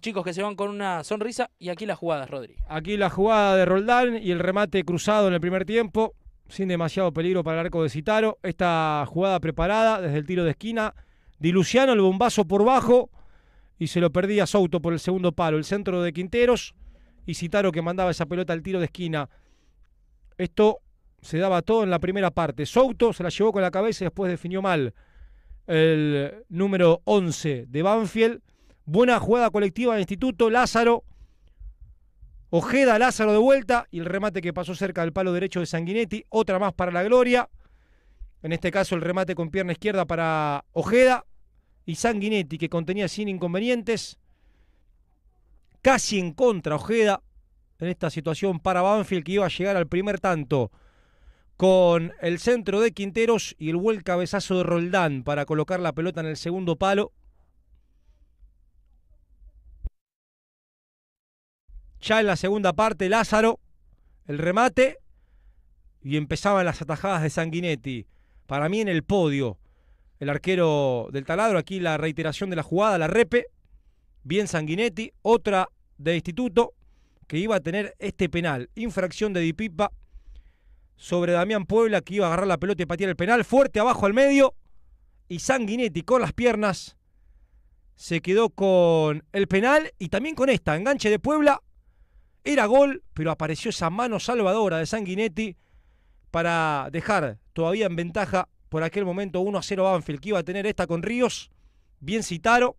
Chicos que se van con una sonrisa y aquí la jugada, Rodri. Aquí la jugada de Roldán y el remate cruzado en el primer tiempo, sin demasiado peligro para el arco de Citaro. Esta jugada preparada desde el tiro de esquina. Di Luciano, el bombazo por bajo y se lo perdía Souto por el segundo palo. El centro de Quinteros y Citaro que mandaba esa pelota al tiro de esquina. Esto se daba todo en la primera parte. Souto se la llevó con la cabeza y después definió mal. El número 11 de Banfield Buena jugada colectiva de Instituto, Lázaro. Ojeda, Lázaro de vuelta y el remate que pasó cerca del palo derecho de Sanguinetti. Otra más para la gloria. En este caso el remate con pierna izquierda para Ojeda y Sanguinetti que contenía sin inconvenientes. Casi en contra Ojeda en esta situación para Banfield que iba a llegar al primer tanto con el centro de Quinteros y el buen cabezazo de Roldán para colocar la pelota en el segundo palo. Ya en la segunda parte, Lázaro, el remate, y empezaban las atajadas de Sanguinetti. Para mí en el podio, el arquero del taladro, aquí la reiteración de la jugada, la repe, bien Sanguinetti, otra de instituto, que iba a tener este penal, infracción de Dipipa sobre Damián Puebla, que iba a agarrar la pelota y patear el penal, fuerte abajo al medio, y Sanguinetti con las piernas se quedó con el penal y también con esta, enganche de Puebla, era gol, pero apareció esa mano salvadora de Sanguinetti para dejar todavía en ventaja por aquel momento 1 a 0 Banfield, que iba a tener esta con Ríos, bien citaro.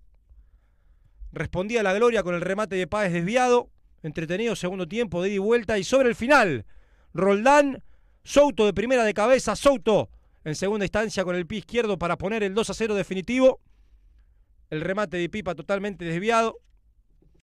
Respondía la gloria con el remate de Páez desviado, entretenido segundo tiempo, de y vuelta, y sobre el final, Roldán, Souto de primera de cabeza, Souto en segunda instancia con el pie izquierdo para poner el 2 a 0 definitivo. El remate de Pipa totalmente desviado.